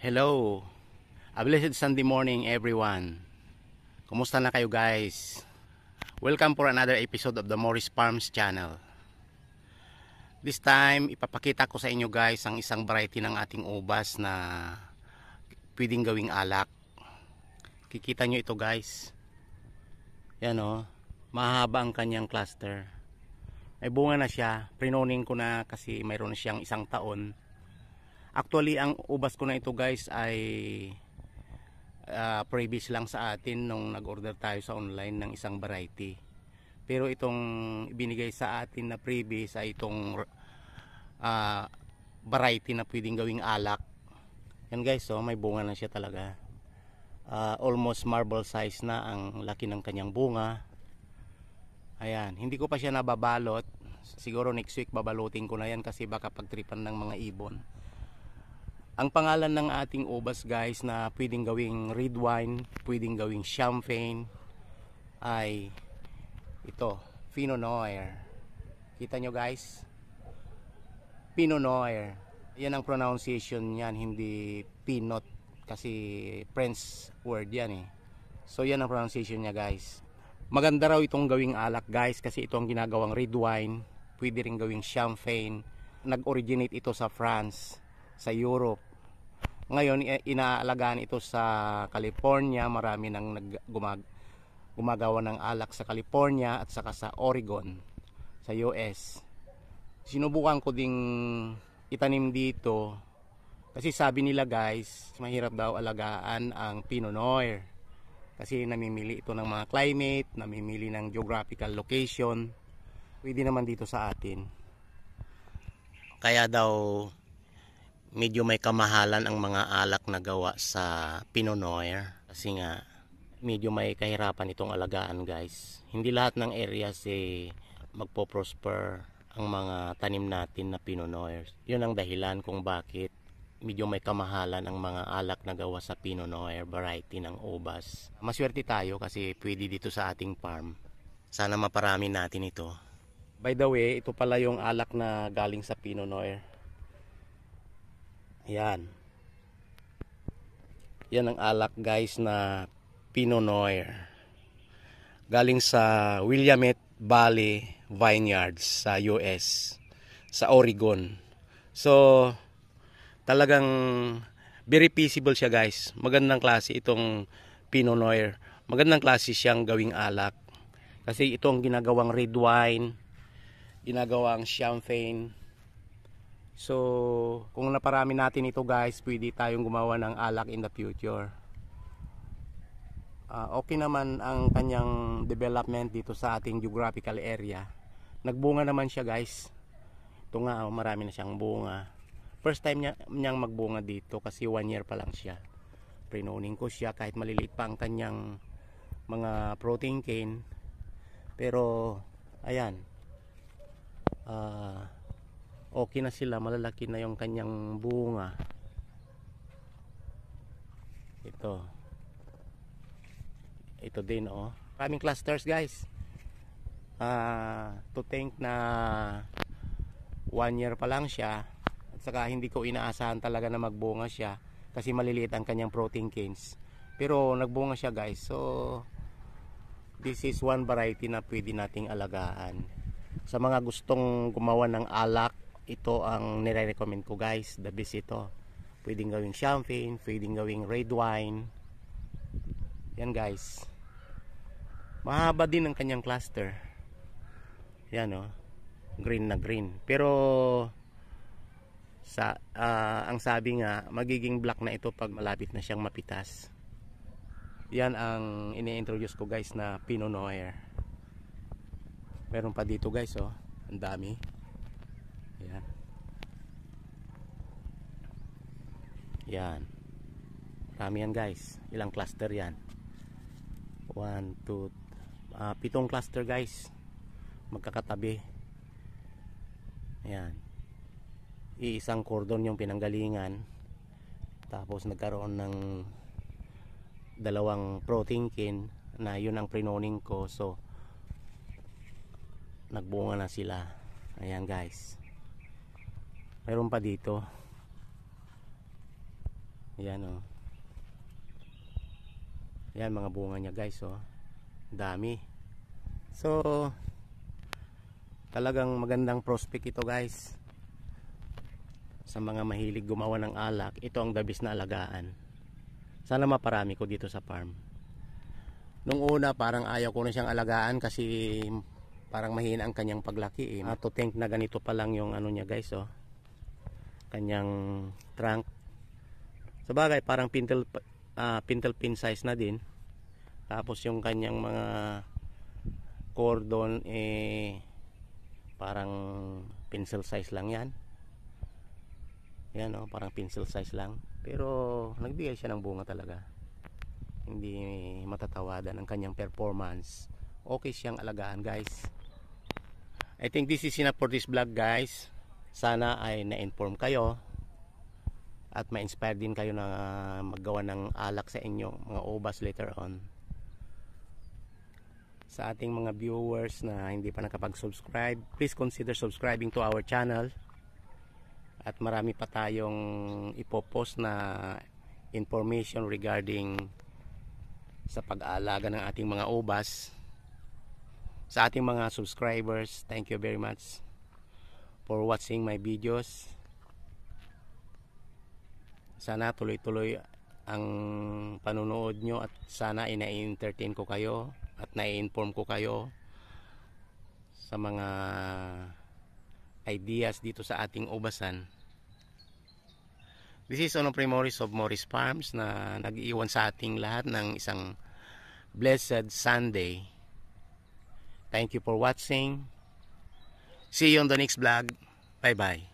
Hello. A blessed Sunday morning everyone. Kumusta na kayo guys? Welcome for another episode of the Morris Farms channel. This time, ipapakita ko sa inyo guys ang isang variety ng ating ubas na pwedeng gawing alak. Kikita nyo ito guys. Yan o. Oh, mahaba ang kanyang cluster. May bunga na siya. Prinoning ko na kasi mayroon siyang isang taon Actually, ang ubas ko na ito guys ay uh, previous lang sa atin nung nag-order tayo sa online ng isang variety. Pero itong binigay sa atin na previous ay itong uh, variety na pwedeng gawing alak. Yan guys, oh, may bunga na siya talaga. Uh, almost marble size na ang laki ng kanyang bunga. Ayan, hindi ko pa siya nababalot. Siguro next week babalutin ko na yan kasi baka pagtripan ng mga ibon. Ang pangalan ng ating ubas guys na pwedeng gawing red wine, pwedeng gawing champagne ay ito, Pinot Noir. Kita nyo guys? Pinot Noir. Yan ang pronunciation niyan, hindi Pinot kasi French word yan eh. So yan ang pronunciation niya guys. Maganda raw itong gawing alak guys kasi ito ang ginagawang red wine. Pwede ring gawing champagne. Nag-originate ito sa France, sa Europe. Ngayon, inaalagaan ito sa California. Marami nang nag gumag gumagawa ng alak sa California at saka sa Oregon, sa US. Sinubukan ko ding itanim dito kasi sabi nila guys, mahirap daw alagaan ang Pinot Noir. Kasi namimili ito ng mga climate, namimili ng geographical location. Pwede naman dito sa atin. Kaya daw medyo may kamahalan ang mga alak na gawa sa Pinot Noir kasi nga medyo may kahirapan itong alagaan guys hindi lahat ng areas eh, magpo-prosper ang mga tanim natin na Pinot Noir yun ang dahilan kung bakit medyo may kamahalan ang mga alak na gawa sa Pinot Noir variety ng ubas. Maswerte tayo kasi pwede dito sa ating farm. Sana maparami natin ito. By the way, ito pala yung alak na galing sa Pinot Noir. Yan. Yan ang alak guys na Pinot Noir. Galing sa Willamette Valley Vineyards sa US. Sa Oregon. So, talagang very feasible siya guys. Magandang klase itong Pinot Noir. Magandang klase siyang gawing alak. Kasi ito ang ginagawang red wine, ginagawang champagne, So, kung naparami natin ito guys, pwede tayong gumawa ng alak in the future. Uh, okay naman ang kanyang development dito sa ating geographical area. Nagbunga naman siya guys. Ito nga, oh, marami na siyang bunga. First time niya, niyang magbunga dito kasi one year pa lang siya. Prinoning ko siya kahit maliliit pa ang kanyang mga protein cane. Pero, ayan. Ah... Uh, okay na sila malalaki na yung kanyang bunga ito ito din oh maraming clusters guys uh, to think na one year pa lang siya at saka hindi ko inaasahan talaga na magbunga siya kasi maliliit ang kanyang protein canes pero nagbunga siya guys so this is one variety na pwede nating alagaan sa mga gustong gumawa ng alak ito ang nire-recommend ko guys the best ito pwedeng gawing champagne pwedeng gawing red wine yan guys mahaba din ang kanyang cluster yan o oh. green na green pero sa uh, ang sabi nga magiging black na ito pag malapit na siyang mapitas yan ang ini-introduce ko guys na Pinot Noir meron pa dito guys oh ang dami Ayan. Yan. Marami yan guys. Ilang cluster yan. 1, 2, uh, pitong cluster guys. Magkakatabi. Ayan. Iisang cordon yung pinanggalingan. Tapos nagkaroon ng dalawang protein kin na yun ang prenoning ko. So, nagbunga na sila. Ayan guys meron pa dito yan oh. yan mga bunga niya guys oh. dami so talagang magandang prospect ito guys sa mga mahilig gumawa ng alak ito ang dabis na alagaan sana maparami ko dito sa farm nung una parang ayaw ko na siyang alagaan kasi parang mahina ang kanyang paglaki eh. to think na ganito pa lang yung ano niya guys oh kanyang trunk. Sa bagay, parang pintle, uh, ah, pintle pin size na din. Tapos yung kanyang mga cordon, eh, parang pencil size lang yan. Yan o, oh, parang pencil size lang. Pero, nagbigay siya ng bunga talaga. Hindi matatawadan ang kanyang performance. Okay siyang alagaan guys. I think this is enough for this vlog guys. Sana ay na-inform kayo at ma-inspire din kayo na maggawa ng alak sa inyo, mga ubas later on. Sa ating mga viewers na hindi pa nakapag-subscribe, please consider subscribing to our channel. At marami pa tayong ipopost na information regarding sa pag-aalaga ng ating mga ubas Sa ating mga subscribers, thank you very much for watching my videos. Sana tuloy-tuloy ang panunood nyo at sana ina-entertain ko kayo at na-inform ko kayo sa mga ideas dito sa ating ubasan. This is Ono Primoris of Morris Farms na nag-iwan sa ating lahat ng isang blessed Sunday. Thank you for watching. See you on the next vlog. Bye-bye.